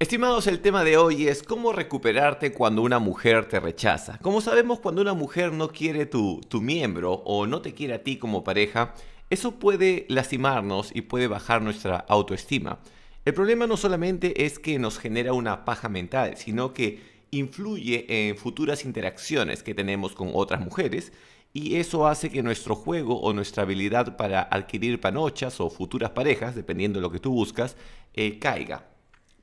Estimados, el tema de hoy es cómo recuperarte cuando una mujer te rechaza. Como sabemos, cuando una mujer no quiere tu, miembro o no te quiere a ti como pareja, eso puede lastimarnos y puede bajar nuestra autoestima. El problema no solamente es que nos genera una paja mental, sino que influye en futuras interacciones que tenemos con otras mujeres y eso hace que nuestro juego o nuestra habilidad para adquirir panochas o futuras parejas, dependiendo de lo que tú buscas, eh, caiga.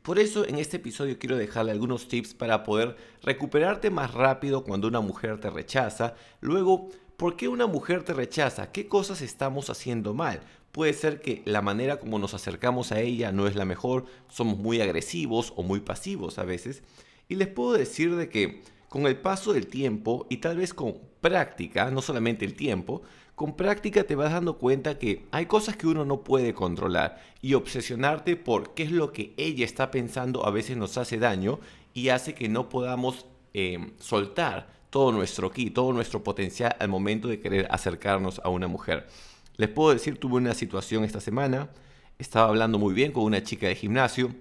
Por eso en este episodio quiero dejarle algunos tips para poder recuperarte más rápido cuando una mujer te rechaza. Luego, ¿por qué una mujer te rechaza? ¿Qué cosas estamos haciendo mal? Puede ser que la manera como nos acercamos a ella no es la mejor, somos muy agresivos o muy pasivos a veces. Y les puedo decir de que con el paso del tiempo y tal vez con práctica, no solamente el tiempo, con práctica te vas dando cuenta que hay cosas que uno no puede controlar y obsesionarte por qué es lo que ella está pensando a veces nos hace daño y hace que no podamos eh, soltar todo nuestro ki, todo nuestro potencial al momento de querer acercarnos a una mujer. Les puedo decir, tuve una situación esta semana, estaba hablando muy bien con una chica de gimnasio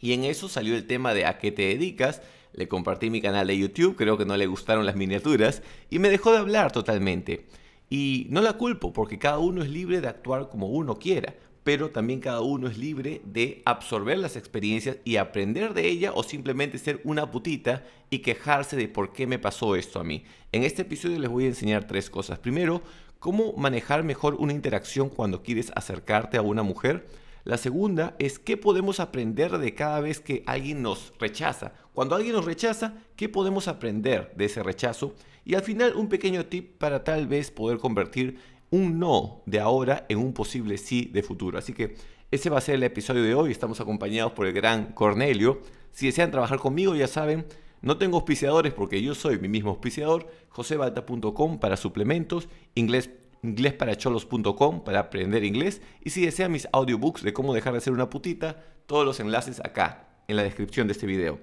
y en eso salió el tema de a qué te dedicas le compartí mi canal de YouTube, creo que no le gustaron las miniaturas, y me dejó de hablar totalmente. Y no la culpo porque cada uno es libre de actuar como uno quiera, pero también cada uno es libre de absorber las experiencias y aprender de ella o simplemente ser una putita y quejarse de por qué me pasó esto a mí. En este episodio les voy a enseñar tres cosas. Primero, cómo manejar mejor una interacción cuando quieres acercarte a una mujer. La segunda es qué podemos aprender de cada vez que alguien nos rechaza. Cuando alguien nos rechaza, ¿qué podemos aprender de ese rechazo? Y al final un pequeño tip para tal vez poder convertir un no de ahora en un posible sí de futuro. Así que ese va a ser el episodio de hoy. Estamos acompañados por el gran Cornelio. Si desean trabajar conmigo, ya saben, no tengo auspiciadores porque yo soy mi mismo auspiciador, josebalta.com para suplementos, inglés inglesparacholos.com para aprender inglés y si desea mis audiobooks de cómo dejar de ser una putita, todos los enlaces acá, en la descripción de este video.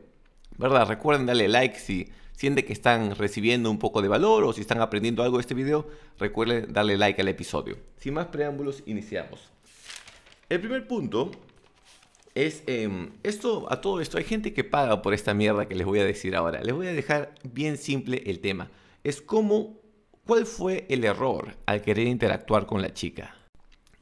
¿Verdad? Recuerden darle like si siente que están recibiendo un poco de valor o si están aprendiendo algo de este video, recuerden darle like al episodio. Sin más preámbulos, iniciamos. El primer punto es em, esto a todo esto hay gente que paga por esta mierda que les voy a decir ahora. Les voy a dejar bien simple el tema. Es cómo ¿Cuál fue el error al querer interactuar con la chica?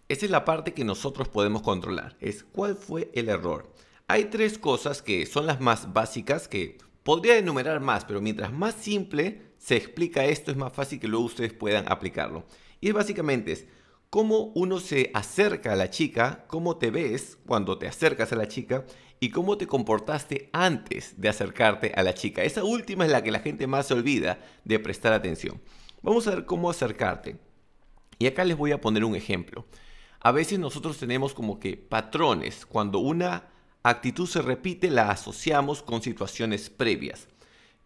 Esa es la parte que nosotros podemos controlar, es cuál fue el error. Hay tres cosas que son las más básicas que podría enumerar más, pero mientras más simple se explica esto es más fácil que luego ustedes puedan aplicarlo. Y es básicamente es cómo uno se acerca a la chica, cómo te ves cuando te acercas a la chica y cómo te comportaste antes de acercarte a la chica. Esa última es la que la gente más se olvida de prestar atención. Vamos a ver cómo acercarte. Y acá les voy a poner un ejemplo. A veces nosotros tenemos como que patrones. Cuando una actitud se repite, la asociamos con situaciones previas.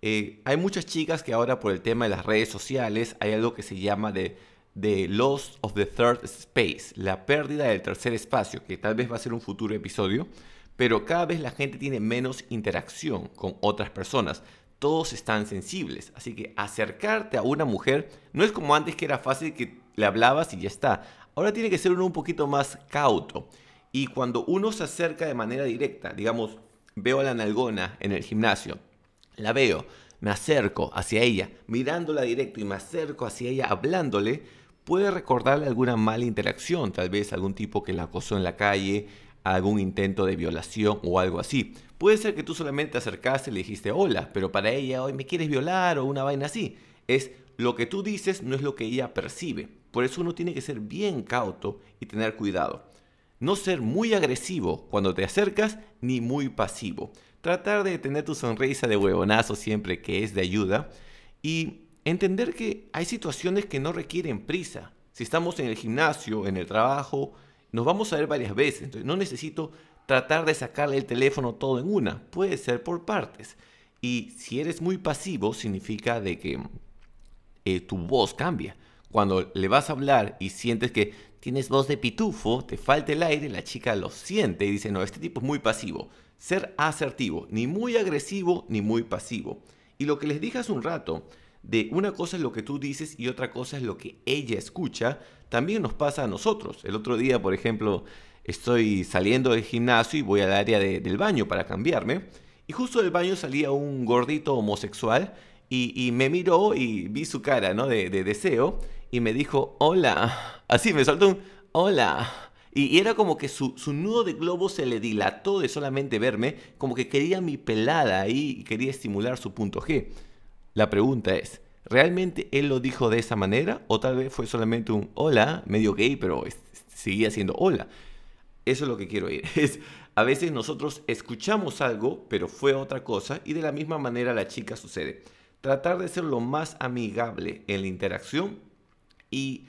Eh, hay muchas chicas que ahora por el tema de las redes sociales hay algo que se llama de, de Loss of the Third Space, la pérdida del tercer espacio, que tal vez va a ser un futuro episodio, pero cada vez la gente tiene menos interacción con otras personas todos están sensibles. Así que acercarte a una mujer no es como antes que era fácil que le hablabas y ya está. Ahora tiene que ser uno un poquito más cauto. Y cuando uno se acerca de manera directa, digamos, veo a la nalgona en el gimnasio, la veo, me acerco hacia ella, mirándola directo y me acerco hacia ella hablándole, puede recordarle alguna mala interacción, tal vez algún tipo que la acosó en la calle, algún intento de violación o algo así. Puede ser que tú solamente te acercaste y le dijiste hola, pero para ella hoy me quieres violar o una vaina así. Es lo que tú dices no es lo que ella percibe. Por eso uno tiene que ser bien cauto y tener cuidado. No ser muy agresivo cuando te acercas ni muy pasivo. Tratar de tener tu sonrisa de huevonazo siempre que es de ayuda y entender que hay situaciones que no requieren prisa. Si estamos en el gimnasio, en el trabajo, nos vamos a ver varias veces, entonces no necesito tratar de sacarle el teléfono todo en una, puede ser por partes. Y si eres muy pasivo, significa de que eh, tu voz cambia. Cuando le vas a hablar y sientes que tienes voz de pitufo, te falta el aire, la chica lo siente y dice, no, este tipo es muy pasivo. Ser asertivo, ni muy agresivo ni muy pasivo. Y lo que les dije hace un rato, de una cosa es lo que tú dices y otra cosa es lo que ella escucha, también nos pasa a nosotros. El otro día, por ejemplo, estoy saliendo del gimnasio y voy al área del baño para cambiarme. Y justo del baño salía un gordito homosexual y, me miró y vi su cara ¿no? de, deseo y me dijo, hola. Así me soltó un, hola. Y, era como que su, su, nudo de globo se le dilató de solamente verme, como que quería mi pelada ahí y quería estimular su punto G. La pregunta es, ¿realmente él lo dijo de esa manera? ¿O tal vez fue solamente un hola, medio gay, pero seguía siendo hola? Eso es lo que quiero ir. Es, a veces nosotros escuchamos algo, pero fue otra cosa, y de la misma manera la chica sucede. Tratar de ser lo más amigable en la interacción y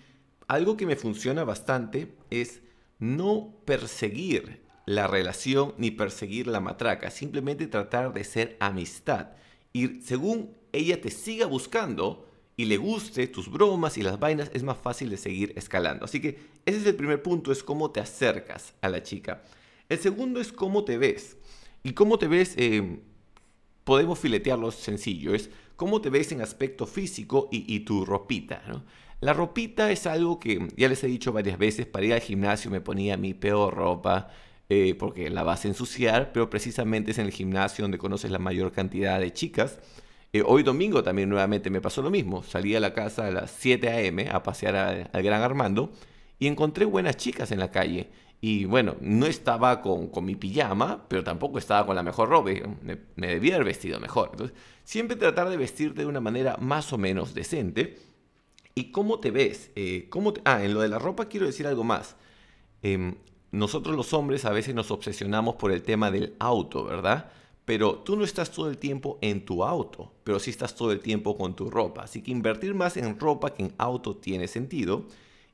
algo que me funciona bastante es no perseguir la relación ni perseguir la matraca, simplemente tratar de ser amistad. Y según ella te siga buscando y le guste tus bromas y las vainas, es más fácil de seguir escalando. Así que ese es el primer punto, es cómo te acercas a la chica. El segundo es cómo te ves. Y cómo te ves, eh, podemos filetearlo sencillo, es cómo te ves en aspecto físico y, tu ropita. La ropita es algo que ya les he dicho varias veces, para ir al gimnasio me ponía mi peor ropa. Eh, porque la vas a ensuciar, pero precisamente es en el gimnasio donde conoces la mayor cantidad de chicas. Eh, hoy domingo también nuevamente me pasó lo mismo. Salí a la casa a las 7 a.m. a pasear al Gran Armando y encontré buenas chicas en la calle. Y bueno, no estaba con, mi pijama, pero tampoco estaba con la mejor ropa. Mm, me, debía haber vestido mejor. siempre tratar de vestirte de una manera más o menos decente. ¿Y cómo te ves? Eh, cómo Ah, en lo de la ropa quiero decir algo más. Em, nosotros los hombres a veces nos obsesionamos por el tema del auto, ¿verdad? Pero tú no estás todo el tiempo en tu auto, pero sí estás todo el tiempo con tu ropa. Así que invertir más en ropa que en auto tiene sentido.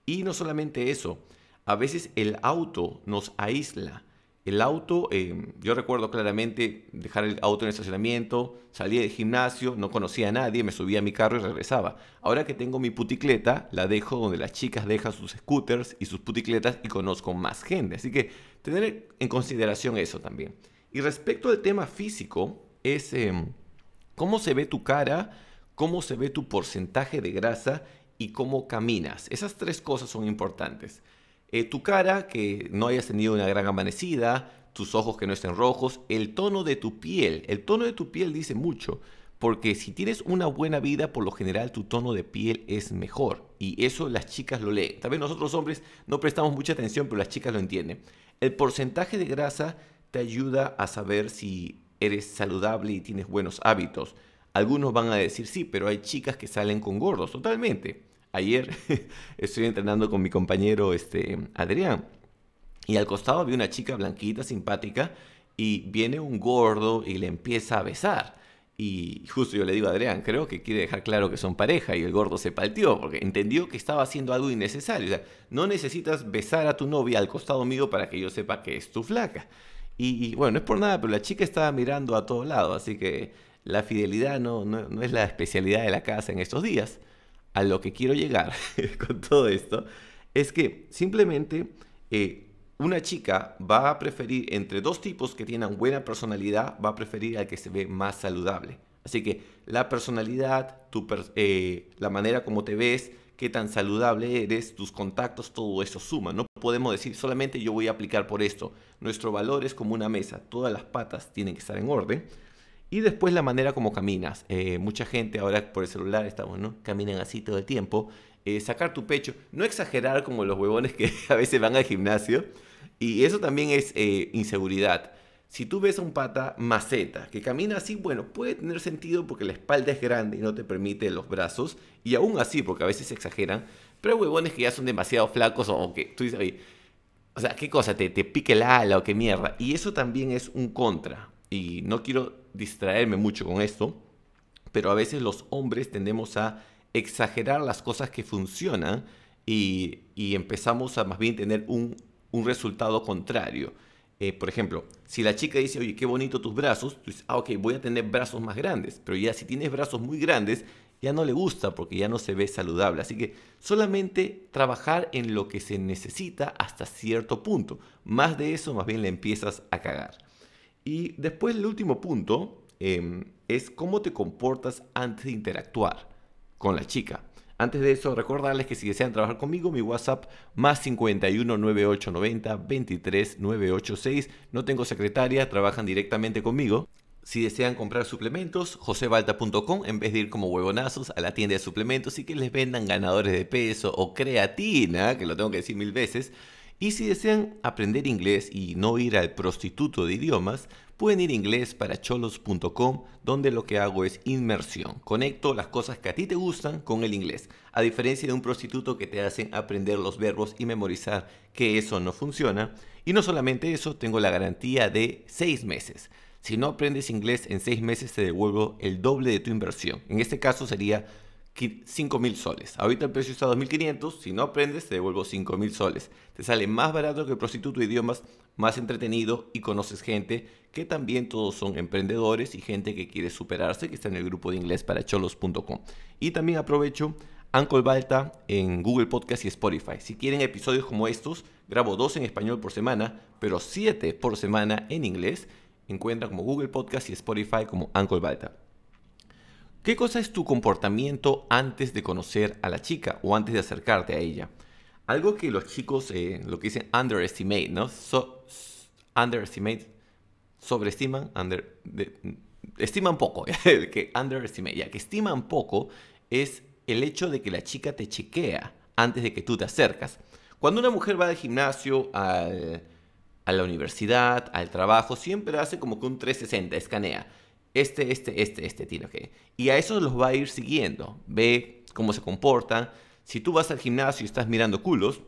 Y no solamente eso, a veces el auto nos aísla. El auto, em, yo recuerdo claramente dejar el auto en el estacionamiento, salía del gimnasio, no conocía a nadie, me subía a mi carro y regresaba. Ahora que tengo mi puticleta, la dejo donde las chicas dejan sus scooters y sus puticletas y conozco más gente. Así que tener en consideración eso también. Y respecto al tema físico, es em, cómo se ve tu cara, cómo se ve tu porcentaje de grasa y cómo caminas. Esas tres cosas son importantes. Eh, tu cara, que no hayas tenido una gran amanecida, tus ojos que no estén rojos, el tono de tu piel. El tono de tu piel dice mucho, porque si tienes una buena vida, por lo general tu tono de piel es mejor. Y eso las chicas lo leen. también nosotros hombres no prestamos mucha atención, pero las chicas lo entienden. El porcentaje de grasa te ayuda a saber si eres saludable y tienes buenos hábitos. Algunos van a decir sí, pero hay chicas que salen con gordos, totalmente. Ayer estoy entrenando con mi compañero este, Adrián y al costado había una chica blanquita, simpática, y viene un gordo y le empieza a besar. Y justo yo le digo a Adrián, creo que quiere dejar claro que son pareja y el gordo se palteó porque entendió que estaba haciendo algo innecesario. O sea, no necesitas besar a tu novia al costado mío para que yo sepa que es tu flaca. Y, bueno, no es por nada, pero la chica estaba mirando a todos lados, así que la fidelidad no, no, es la especialidad de la casa en estos días. A lo que quiero llegar con todo esto es que simplemente eh, una chica va a preferir entre dos tipos que tienen buena personalidad, va a preferir al que se ve más saludable. Así que la personalidad, eh, la manera como te ves, qué tan saludable eres, tus contactos, todo eso suma. No podemos decir solamente yo voy a aplicar por esto. Nuestro valor es como una mesa, todas las patas tienen que estar en orden. Y después la manera como caminas. Eh, mucha gente ahora por el celular estamos, ¿no? Caminan así todo el tiempo. Eh, sacar tu pecho, no exagerar como los huevones que a veces van al gimnasio. Y eso también es inseguridad. Si tú ves a un pata maceta que camina así, bueno, puede tener sentido porque la espalda es grande y no te permite los brazos, y aún así, porque a veces se exageran, pero hay huevones que ya son demasiado flacos o que tú dices, ahí, o sea, ¿qué cosa? Te, te pique el ala o qué mierda. Y eso también es un contra. Y no quiero distraerme mucho con esto, pero a veces los hombres tendemos a exagerar las cosas que funcionan y, empezamos a más bien tener un, un resultado contrario. Eh, por ejemplo, si la chica dice, oye, qué bonito tus brazos, tú dices, ah, ok, voy a tener brazos más grandes. Pero ya si tienes brazos muy grandes, ya no le gusta porque ya no se ve saludable. Así que solamente trabajar en lo que se necesita hasta cierto punto. Más de eso, más bien le empiezas a cagar. Y después el último punto em, es cómo te comportas antes de interactuar con la chica. Antes de eso, recordarles que si desean trabajar conmigo, mi WhatsApp más 51 9890 23 No tengo secretaria, trabajan directamente conmigo. Si desean comprar suplementos, josebalta.com en vez de ir como huevonazos a la tienda de suplementos y que les vendan ganadores de peso o creatina, que lo tengo que decir mil veces. Y si desean aprender inglés y no ir al prostituto de idiomas, pueden ir a inglés para cholos.com donde lo que hago es inmersión. Conecto las cosas que a ti te gustan con el inglés, a diferencia de un prostituto que te hacen aprender los verbos y memorizar que eso no funciona. Y no solamente eso, tengo la garantía de 6 meses. Si no aprendes inglés en 6 meses te devuelvo el doble de tu inversión. En este caso sería 5.000 soles. Ahorita el precio está a 2.500, si no aprendes te devuelvo 5.000 soles. Te sale más barato que prostituto de idiomas, más entretenido y conoces gente que también todos son emprendedores y gente que quiere superarse, que está en el grupo de inglés para cholos.com. Y también aprovecho Uncle Balta en Google Podcast y Spotify. Si quieren episodios como estos, grabo dos en español por semana, pero siete por semana en inglés. encuentra como Google Podcast y Spotify como Uncle Balta. ¿Qué cosa es tu comportamiento antes de conocer a la chica o antes de acercarte a ella? Algo que los chicos, eh, lo que dicen underestimate, ¿no? underestimate, sobreestiman, under, estiman poco, que underestimate, ya que estiman poco es el hecho de que la chica te chequea antes de que tú te acercas. Cuando una mujer va al gimnasio, a la universidad, al trabajo, siempre hace como que un 360, escanea este, este, este, este tiene que. Y a eso los va a ir siguiendo. Ve cómo se comportan. Si tú vas al gimnasio y estás mirando culos,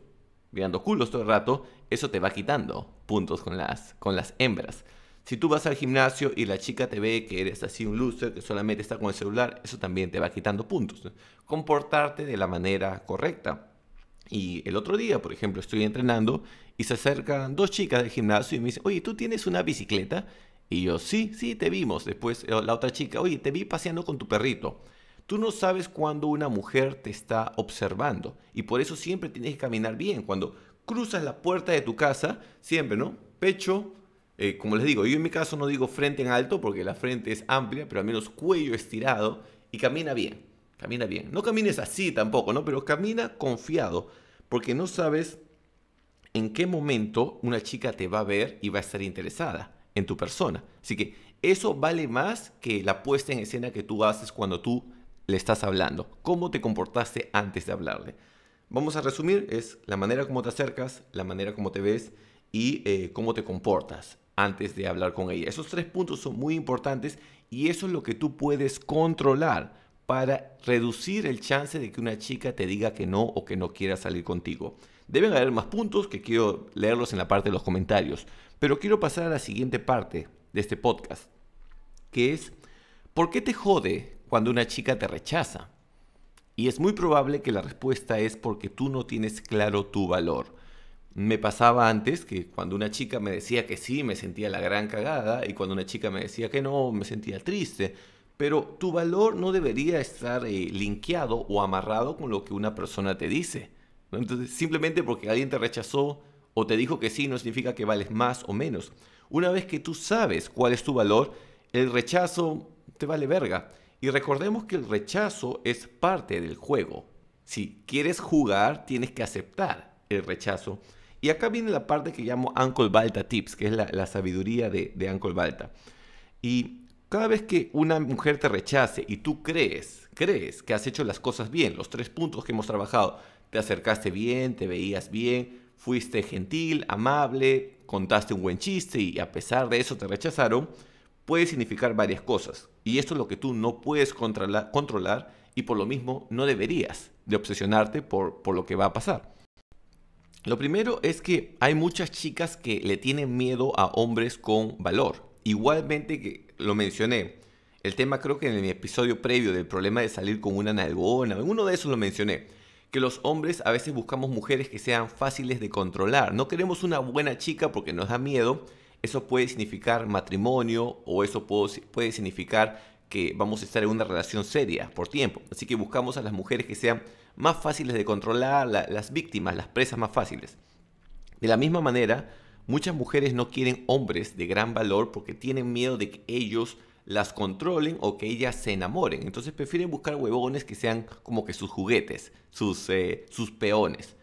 mirando culos todo el rato, eso te va quitando puntos con las, con las hembras. Si tú vas al gimnasio y la chica te ve que eres así un loser, que solamente está con el celular, eso también te va quitando puntos. Comportarte de la manera correcta. Y el otro día, por ejemplo, estoy entrenando y se acercan dos chicas del gimnasio y me dicen, oye, ¿tú tienes una bicicleta? Y yo, sí, sí, te vimos. Después eh, la otra chica, oye, te vi paseando con tu perrito. Tú no sabes cuándo una mujer te está observando. Y por eso siempre tienes que caminar bien. Cuando cruzas la puerta de tu casa, siempre, ¿no? Pecho, eh, como les digo, yo en mi caso no digo frente en alto porque la frente es amplia, pero al menos cuello estirado y camina bien. Camina bien. No camines así tampoco, ¿no? Pero camina confiado porque no sabes en qué momento una chica te va a ver y va a estar interesada en tu persona. Así que eso vale más que la puesta en escena que tú haces cuando tú le estás hablando. ¿Cómo te comportaste antes de hablarle? Vamos a resumir, es la manera como te acercas, la manera como te ves y eh, cómo te comportas antes de hablar con ella. Esos tres puntos son muy importantes y eso es lo que tú puedes controlar para reducir el chance de que una chica te diga que no o que no quiera salir contigo. Deben haber más puntos que quiero leerlos en la parte de los comentarios. Pero quiero pasar a la siguiente parte de este podcast, que es, ¿por qué te jode cuando una chica te rechaza? Y es muy probable que la respuesta es porque tú no tienes claro tu valor. Me pasaba antes que cuando una chica me decía que sí, me sentía la gran cagada, y cuando una chica me decía que no, me sentía triste. Pero tu valor no debería estar eh, linkeado o amarrado con lo que una persona te dice. Entonces, simplemente porque alguien te rechazó, o te dijo que sí no significa que vales más o menos. Una vez que tú sabes cuál es tu valor, el rechazo te vale verga. Y recordemos que el rechazo es parte del juego. Si quieres jugar, tienes que aceptar el rechazo. Y acá viene la parte que llamo Uncle Balta Tips, que es la, sabiduría de, de Uncle Balta. Y cada vez que una mujer te rechace y tú crees, crees que has hecho las cosas bien, los tres puntos que hemos trabajado, te acercaste bien, te veías bien, fuiste gentil, amable, contaste un buen chiste y a pesar de eso te rechazaron, puede significar varias cosas. Y esto es lo que tú no puedes controlar y por lo mismo no deberías de obsesionarte por, lo que va a pasar. Lo primero es que hay muchas chicas que le tienen miedo a hombres con valor. Igualmente que lo mencioné, el tema creo que en mi episodio previo del problema de salir con una nalgona, en uno de esos lo mencioné que los hombres a veces buscamos mujeres que sean fáciles de controlar. No queremos una buena chica porque nos da miedo. Eso puede significar matrimonio o eso puede significar que vamos a estar en una relación seria por tiempo. Así que buscamos a las mujeres que sean más fáciles de controlar, las víctimas, las presas más fáciles. De la misma manera, muchas mujeres no quieren hombres de gran valor porque tienen miedo de que ellos las controlen o que ellas se enamoren. Entonces prefieren buscar huevones que sean como que sus juguetes, sus, eh, sus peones.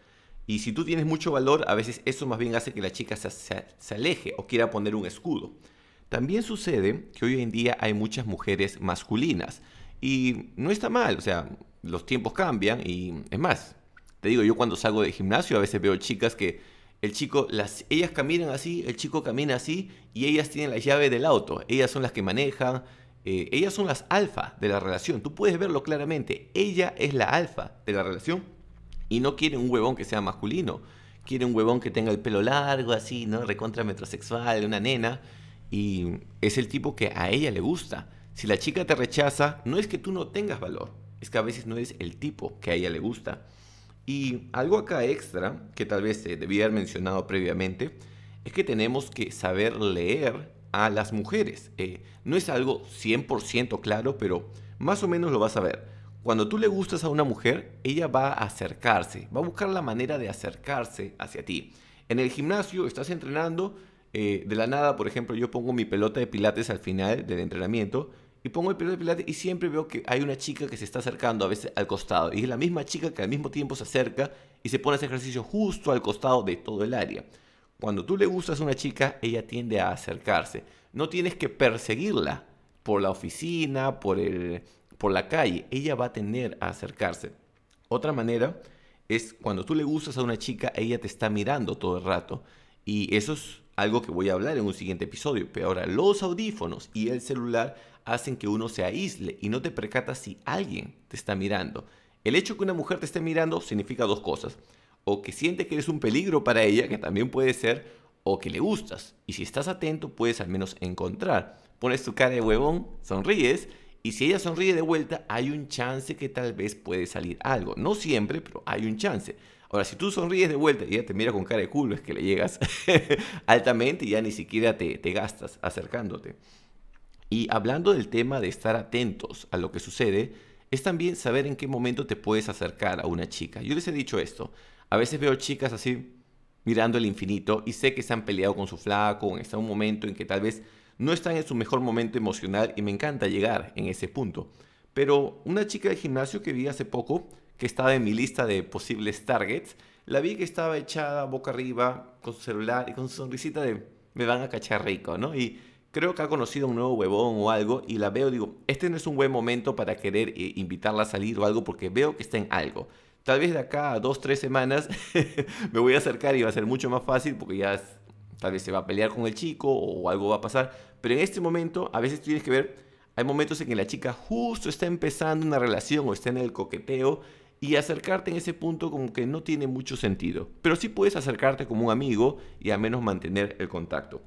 Y si tú tienes mucho valor, a veces eso más bien hace que la chica se, se aleje o quiera poner un escudo. También sucede que hoy en día hay muchas mujeres masculinas. Y no está mal, o sea, los tiempos cambian y es más, te digo, yo cuando salgo de gimnasio a veces veo chicas que el chico, las, ellas caminan así, el chico camina así y ellas tienen la llave del auto. Ellas son las que manejan, eh, ellas son las alfa de la relación. Tú puedes verlo claramente. Ella es la alfa de la relación y no quiere un huevón que sea masculino. Quiere un huevón que tenga el pelo largo, así, ¿no? Recontra metrosexual, una nena. Y es el tipo que a ella le gusta. Si la chica te rechaza, no es que tú no tengas valor, es que a veces no es el tipo que a ella le gusta. Y algo acá extra, que tal vez se debía haber mencionado previamente, es que tenemos que saber leer a las mujeres. Eh, no es algo 100% claro, pero más o menos lo vas a ver. Cuando tú le gustas a una mujer, ella va a acercarse, va a buscar la manera de acercarse hacia ti. En el gimnasio estás entrenando, eh, de la nada, por ejemplo, yo pongo mi pelota de pilates al final del entrenamiento y pongo el pelo de Pilates y siempre veo que hay una chica que se está acercando a veces al costado. Y es la misma chica que al mismo tiempo se acerca y se pone a hacer ejercicio justo al costado de todo el área. Cuando tú le gustas a una chica, ella tiende a acercarse. No tienes que perseguirla por la oficina, por, el, por la calle. Ella va a tener a acercarse. Otra manera es cuando tú le gustas a una chica, ella te está mirando todo el rato. Y eso es algo que voy a hablar en un siguiente episodio. Pero ahora los audífonos y el celular hacen que uno se aísle y no te percatas si alguien te está mirando. El hecho que una mujer te esté mirando significa dos cosas. O que siente que eres un peligro para ella, que también puede ser, o que le gustas. Y si estás atento, puedes al menos encontrar. Pones tu cara de huevón, sonríes, y si ella sonríe de vuelta, hay un chance que tal vez puede salir algo. No siempre, pero hay un chance. Ahora, si tú sonríes de vuelta y ella te mira con cara de culo, es que le llegas altamente y ya ni siquiera te, gastas acercándote. Y hablando del tema de estar atentos a lo que sucede, es también saber en qué momento te puedes acercar a una chica. Yo les he dicho esto. A veces veo chicas así mirando el infinito y sé que se han peleado con su flaco, está un momento en que tal vez no están en su mejor momento emocional y me encanta llegar en ese punto. Pero una chica de gimnasio que vi hace poco que estaba en mi lista de posibles targets, la vi que estaba echada boca arriba con su celular y con su sonrisita de me van a cachar rico, ¿no? Y creo que ha conocido un nuevo huevón o algo y la veo, digo, este no es un buen momento para querer eh, invitarla a salir o algo porque veo que está en algo. Tal vez de acá a dos, tres semanas me voy a acercar y va a ser mucho más fácil porque ya tal vez se va a pelear con el chico o algo va a pasar. Pero en este momento a veces tienes que ver, hay momentos en que la chica justo está empezando una relación o está en el coqueteo y acercarte en ese punto como que no tiene mucho sentido. Pero sí puedes acercarte como un amigo y al menos mantener el contacto.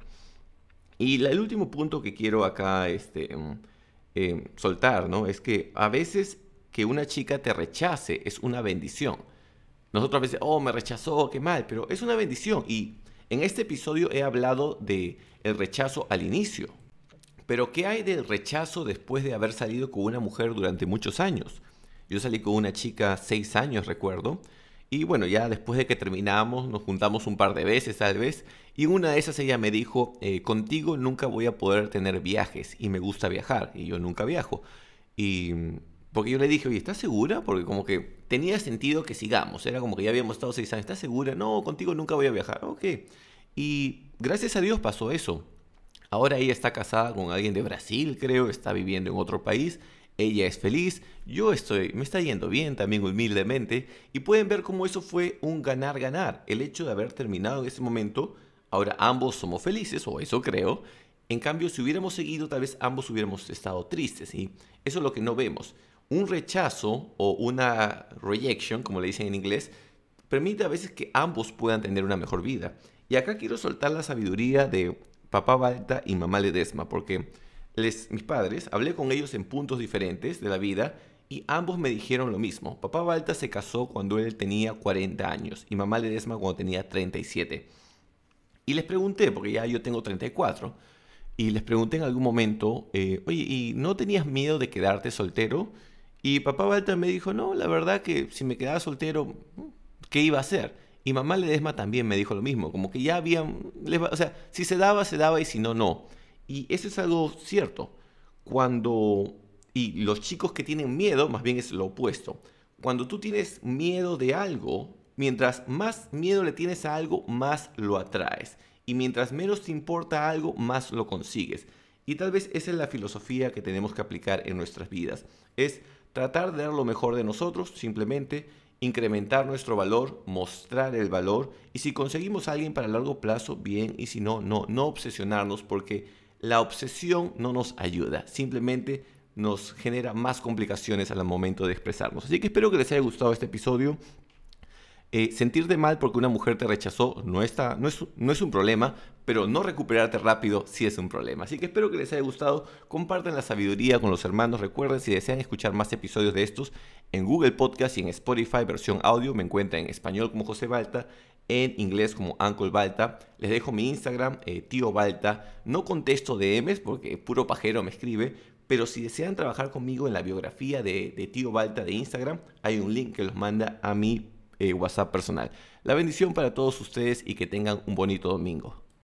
Y el último punto que quiero acá este, em, em, soltar, ¿no? Es que a veces que una chica te rechace es una bendición. Nosotros a veces, oh, me rechazó, qué mal, pero es una bendición. Y en este episodio he hablado de el rechazo al inicio. Pero ¿qué hay del rechazo después de haber salido con una mujer durante muchos años? Yo salí con una chica seis años, recuerdo. Y bueno, ya después de que terminamos, nos juntamos un par de veces tal vez. Y una de esas ella me dijo, eh, contigo nunca voy a poder tener viajes. Y me gusta viajar. Y yo nunca viajo. Y mm, porque yo le dije, oye, ¿estás segura? Porque como que tenía sentido que sigamos. Era como que ya habíamos estado seis años. ¿Estás segura? No, contigo nunca voy a viajar. Ok. Y gracias a Dios pasó eso. Ahora ella está casada con alguien de Brasil, creo, está viviendo en otro país ella es feliz, yo estoy, me está yendo bien también humildemente y pueden ver cómo eso fue un ganar-ganar. El hecho de haber terminado en ese momento, ahora ambos somos felices, o eso creo. En cambio, si hubiéramos seguido, tal vez ambos hubiéramos estado tristes y eso es lo que no vemos. Un rechazo o una rejection, como le dicen en inglés, permite a veces que ambos puedan tener una mejor vida. Y acá quiero soltar la sabiduría de papá Balta y mamá Ledesma, porque mis padres, hablé con ellos en puntos diferentes de la vida y ambos me dijeron lo mismo. Papá Balta se casó cuando él tenía 40 años y mamá Ledesma cuando tenía 37. Y les pregunté, porque ya yo tengo 34, y les pregunté en algún momento, eh, oye, ¿y no tenías miedo de quedarte soltero? Y papá Balta me dijo, no, la verdad que si me quedaba soltero, ¿qué iba a hacer? Y mamá Ledesma también me dijo lo mismo, como que ya había, o sea, si se daba, se daba y si no, no. Y eso es algo cierto. Cuando, y los chicos que tienen miedo, más bien es lo opuesto. Cuando tú tienes miedo de algo, mientras más miedo le tienes a algo, más lo atraes. Y mientras menos te importa algo, más lo consigues. Y tal vez esa es la filosofía que tenemos que aplicar en nuestras vidas. Es tratar de dar lo mejor de nosotros, simplemente incrementar nuestro valor, mostrar el valor. Y si conseguimos a alguien para largo plazo, bien. Y si no, no, no obsesionarnos porque la obsesión no nos ayuda, simplemente nos genera más complicaciones al momento de expresarnos. Así que espero que les haya gustado este episodio. Eh, sentirte mal porque una mujer te rechazó no, está, no, es, no es un problema, pero no recuperarte rápido sí es un problema. Así que espero que les haya gustado. comparten la sabiduría con los hermanos. Recuerden, si desean escuchar más episodios de estos, en Google Podcast y en Spotify versión audio me encuentran en español como José Balta, en inglés como Uncle Balta. Les dejo mi Instagram, eh, tío Balta. No contesto DMs porque puro pajero me escribe. Pero si desean trabajar conmigo en la biografía de, de Tío Balta de Instagram, hay un link que los manda a mi eh, WhatsApp personal. La bendición para todos ustedes y que tengan un bonito domingo.